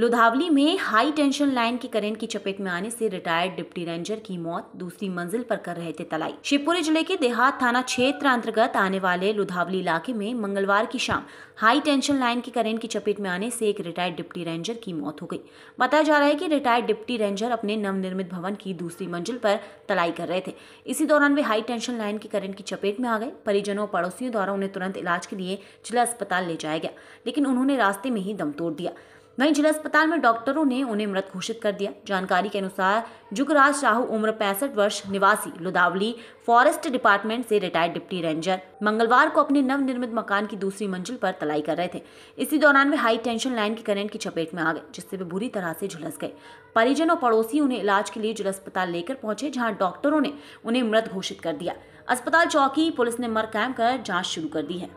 लुधावली में high tension line के current की चपेट में आने से रिटायर्ड डिप्टी रेंजर की मौत दूसरी मंजिल पर कर रहे थे तलाई शिवपुरी जिले के देहात थाना क्षेत्र अंतर्गत आने वाले लुधावली इलाके में मंगलवार की शाम हाई टेंशन लाइन के करंट की चपेट में आने से एक रिटायर्ड डिप्टी रेंजर की मौत हो गई बताया जा रहा है कि रिटायर्ड डिप्टी रेंजर अपने नवनिर्मित भवन की दूसरी मंजिल पर तलाई कर रहे थे इसी दौरान वे हाई टेंशन लाइन के करंट की चपेट में आ गए परिजनों और पड़ोसियों द्वारा उन्हें तुरंत इलाज के लिए जिला अस्पताल ले जाया गया लेकिन उन्होंने रास्ते में ही दम तोड़ दिया वहीं जिला अस्पताल में डॉक्टरों ने उन्हें मृत घोषित कर दिया जानकारी के अनुसार जुगराज शाह उम्र पैंसठ वर्ष निवासी लुदावली फॉरेस्ट डिपार्टमेंट से रिटायर्ड डिप्टी रेंजर मंगलवार को अपने नव निर्मित मकान की दूसरी मंजिल पर तलाई कर रहे थे इसी दौरान वे हाई टेंशन लाइन की करंट की चपेट में आ गए जिससे वे बुरी तरह से झुलस गए परिजन और पड़ोसी उन्हें इलाज के लिए जिला अस्पताल लेकर पहुंचे जहां डॉक्टरों ने उन्हें मृत घोषित कर दिया अस्पताल चौकी पुलिस ने मर कायम कर जांच शुरू कर दी है